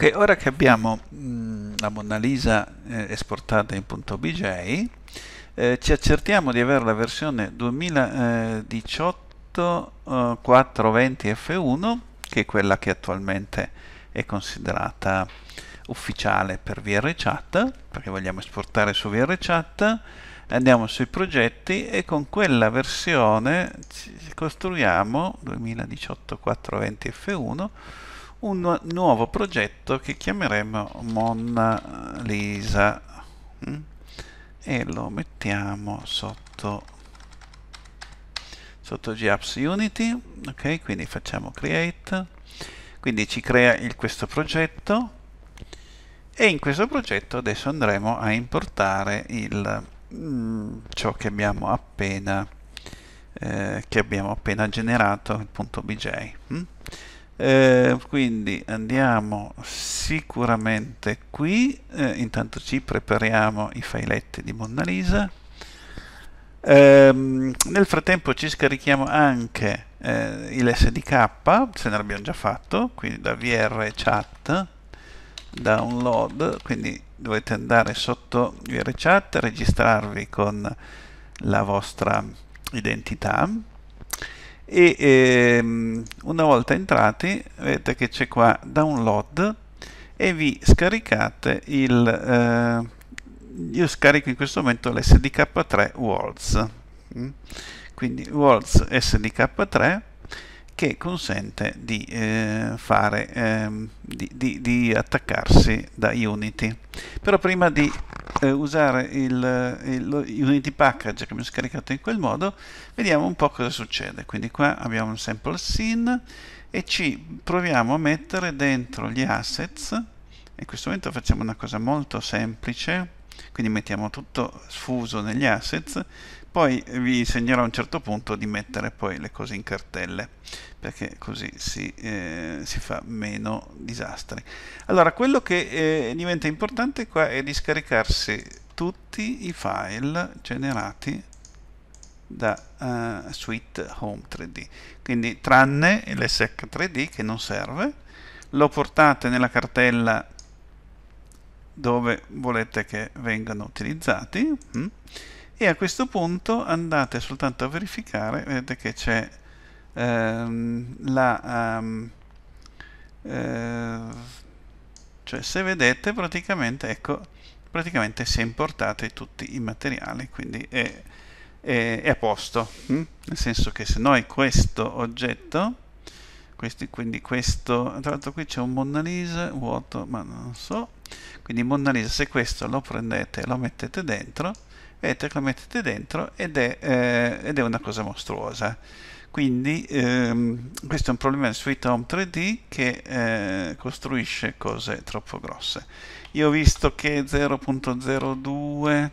Ok, ora che abbiamo mh, mm, la Mona Lisa eh, esportata in .bj, eh, ci accertiamo di avere la versione 2018 eh, 420 F1, che è quella che attualmente è considerata ufficiale per VRChat, perché vogliamo esportare su VRChat, andiamo sui progetti e con quella versione ci costruiamo 2018 420 F1 un nuovo progetto che chiameremo Mona Lisa mm? e lo mettiamo sotto sotto GApps Unity ok quindi facciamo create quindi ci crea il, questo progetto e in questo progetto adesso andremo a importare il, mm, ciò che abbiamo appena eh, che abbiamo appena generato il punto bj mm? eh, quindi andiamo sicuramente qui eh, intanto ci prepariamo i filetti di Mona Lisa ehm, nel frattempo ci scarichiamo anche eh, l'SDK se ne abbiamo già fatto quindi da VR chat download quindi dovete andare sotto VR chat registrarvi con la vostra identità e ehm, una volta entrati vedete che c'è qua download e vi scaricate il eh, io scarico in questo momento l'SDK3 Worlds mm? quindi Worlds SDK3 che consente di eh, fare eh, di, di, di attaccarsi da Unity però prima di eh, usare il, eh, il, Unity Package che mi ho scaricato in quel modo, vediamo un po' cosa succede. Quindi qua abbiamo un sample scene e ci proviamo a mettere dentro gli assets. In questo momento facciamo una cosa molto semplice, quindi mettiamo tutto sfuso negli assets poi vi segnerò a un certo punto di mettere poi le cose in cartelle perché così si, eh, si fa meno disastri allora quello che eh, diventa importante qua è di scaricarsi tutti i file generati da uh, Suite Home 3D quindi tranne l'SEC 3D che non serve lo portate nella cartella dove volete che vengano utilizzati mm? e a questo punto andate soltanto a verificare, vedete che c'è ehm, la... Um, cioè se vedete praticamente, ecco, praticamente si è importati tutti i materiali, quindi è, è, è a posto, mm? nel senso che se noi questo oggetto questi, quindi questo, tra l'altro qui c'è un Mona Lisa vuoto, ma non so, quindi Mona Lisa se questo lo prendete e lo mettete dentro, vedete che lo mettete dentro ed è, eh, ed è una cosa mostruosa. Quindi ehm, questo è un problema di Sweet Home 3D che eh, costruisce cose troppo grosse. Io ho visto che 0.02,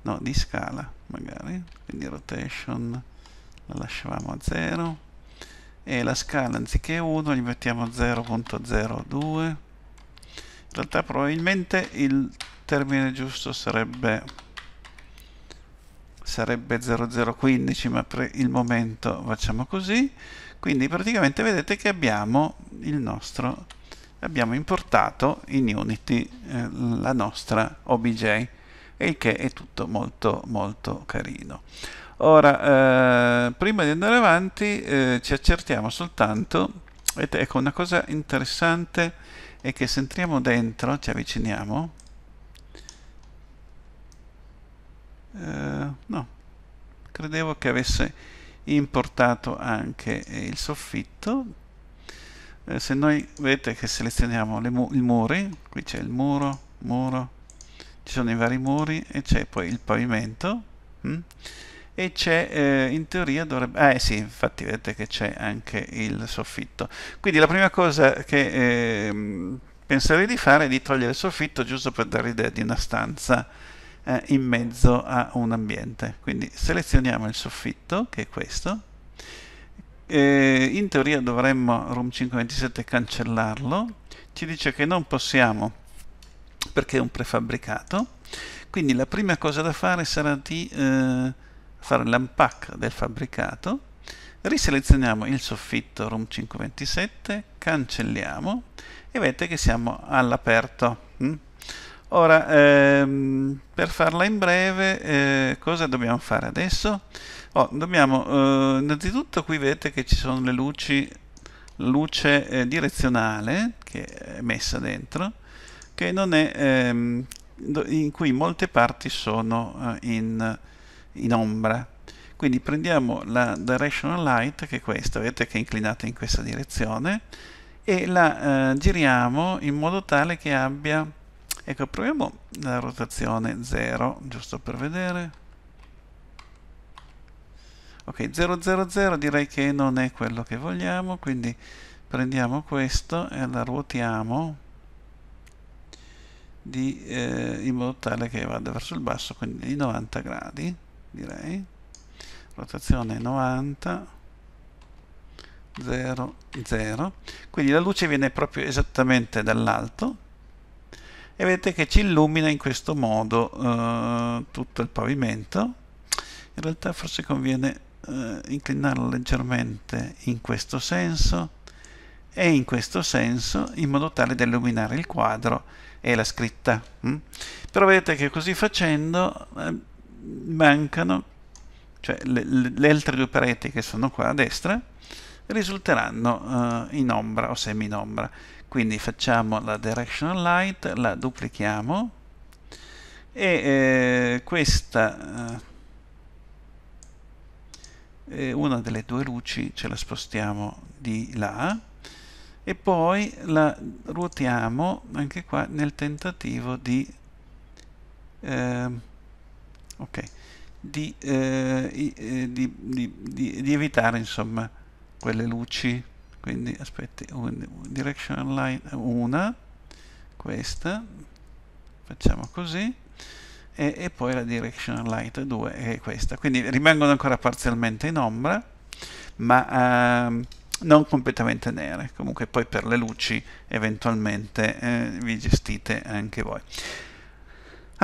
no, di scala magari, quindi rotation la lasciavamo a 0 e la scala anziché 1 gli mettiamo 0.02 in realtà probabilmente il termine giusto sarebbe sarebbe 0015 ma per il momento facciamo così quindi praticamente vedete che abbiamo il nostro abbiamo importato in Unity eh, la nostra OBJ e il che è tutto molto molto carino Ora, eh, prima di andare avanti eh, ci accertiamo soltanto, ed ecco una cosa interessante è che se entriamo dentro, ci avviciniamo, eh, no, credevo che avesse importato anche il soffitto, eh, se noi vedete che selezioniamo mu i muri, qui c'è il muro, muro, ci sono i vari muri e c'è poi il pavimento, hm? e c'è eh, in teoria dovrebbe eh sì infatti vedete che c'è anche il soffitto quindi la prima cosa che eh, penserei di fare è di togliere il soffitto giusto per dare l'idea di una stanza eh, in mezzo a un ambiente quindi selezioniamo il soffitto che è questo in teoria dovremmo room 527 cancellarlo ci dice che non possiamo perché è un prefabbricato quindi la prima cosa da fare sarà di eh, fare l'unpack del fabbricato, riselezioniamo il soffitto Room 527, cancelliamo e vedete che siamo all'aperto. Mm. Ora, ehm, per farla in breve, eh, cosa dobbiamo fare adesso? Oh, dobbiamo, eh, innanzitutto qui vedete che ci sono le luci, luce eh, direzionale che è messa dentro, che non è, ehm, in cui molte parti sono eh, in in ombra. Quindi prendiamo la directional light, che è questa, vedete che è inclinata in questa direzione, e la eh, giriamo in modo tale che abbia... Ecco, proviamo la rotazione 0, giusto per vedere. Ok, 000 direi che non è quello che vogliamo, quindi prendiamo questo e la ruotiamo di, eh, in modo tale che vada verso il basso, quindi di 90 gradi direi rotazione 90 0 0 quindi la luce viene proprio esattamente dall'alto e vedete che ci illumina in questo modo eh, tutto il pavimento in realtà forse conviene eh, inclinarlo leggermente in questo senso e in questo senso in modo tale da illuminare il quadro e la scritta mm? però vedete che così facendo eh, mancano, cioè le, le, altre due pareti che sono qua a destra, risulteranno eh, in ombra o semi in ombra. Quindi facciamo la directional light, la duplichiamo e eh, questa eh, eh, una delle due luci ce la spostiamo di là e poi la ruotiamo anche qua nel tentativo di eh, okay. di, eh, eh di, di, di, evitare insomma quelle luci quindi aspetti un, direction line una questa facciamo così e, e poi la direction light 2 è questa quindi rimangono ancora parzialmente in ombra ma ehm, non completamente nere comunque poi per le luci eventualmente eh, vi gestite anche voi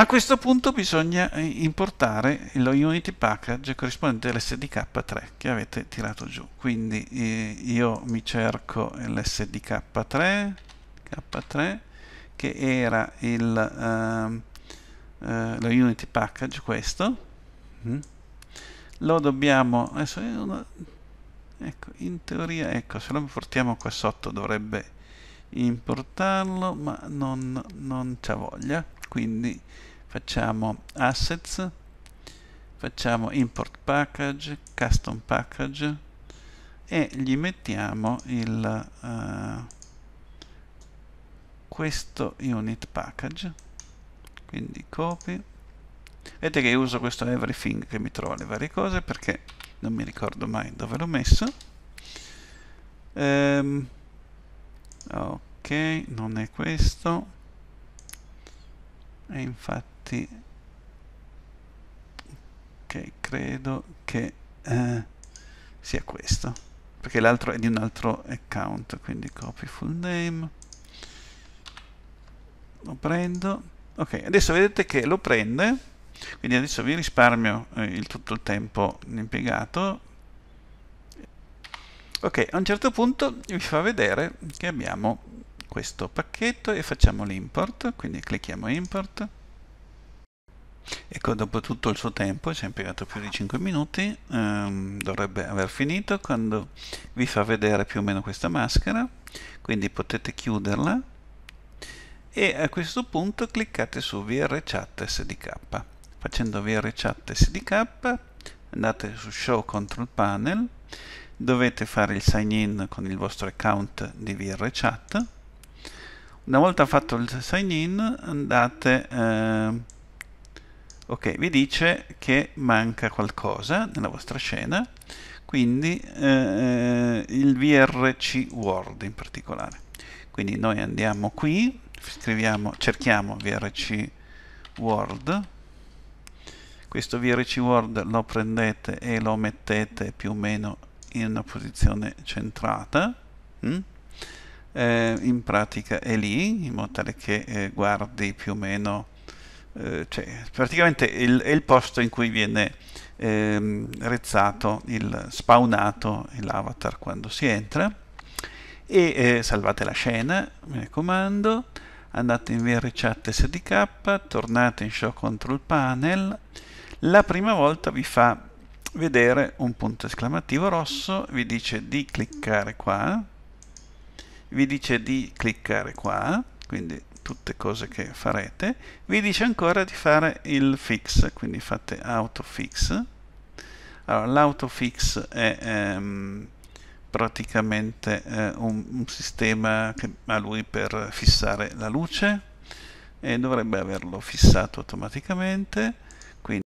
a questo punto bisogna eh, importare lo Unity Package corrispondente all'SDK3 che avete tirato giù. Quindi eh, io mi cerco l'SDK3 K3 che era il, uh, uh, lo Unity Package questo. Mm. Lo dobbiamo... Adesso una, ecco, in teoria, ecco, se lo portiamo qua sotto dovrebbe importarlo, ma non, non c'ha voglia. Quindi facciamo assets facciamo import package custom package e gli mettiamo il uh, questo unit package quindi copy vedete che uso questo everything che mi trovo le varie cose perché non mi ricordo mai dove l'ho messo um, ok non è questo e infatti punti che credo che eh, sia questo perché l'altro è di un altro account quindi copy full name lo prendo ok adesso vedete che lo prende quindi adesso vi risparmio eh, il, tutto il tempo impiegato ok a un certo punto vi fa vedere che abbiamo questo pacchetto e facciamo l'import quindi clicchiamo import Ecco, dopo tutto il suo tempo, ci ha impiegato più di 5 minuti, ehm, dovrebbe aver finito quando vi fa vedere più o meno questa maschera, quindi potete chiuderla e a questo punto cliccate su VRChat SDK. Facendo VRChat SDK andate su Show Control Panel, dovete fare il sign in con il vostro account di VRChat. Una volta fatto il sign in andate... Eh, ok vi dice che manca qualcosa nella vostra scena quindi eh, il VRC Word in particolare quindi noi andiamo qui scriviamo, cerchiamo VRC Word questo VRC Word lo prendete e lo mettete più o meno in una posizione centrata mm? eh, in pratica è lì in modo tale che eh, guardi più o meno eh, cioè, praticamente il, è il posto in cui viene ehm, rezzato, il, spawnato l'avatar quando si entra e eh, salvate la scena, mi raccomando, andate in VRChat SDK, tornate in Show Control Panel, la prima volta vi fa vedere un punto esclamativo rosso, vi dice di cliccare qua, vi dice di cliccare qua, quindi tutte cose che farete, vi dice ancora di fare il fix, quindi fate autofix. Allora, è ehm, praticamente eh, un, un, sistema che ha lui per fissare la luce e dovrebbe averlo fissato automaticamente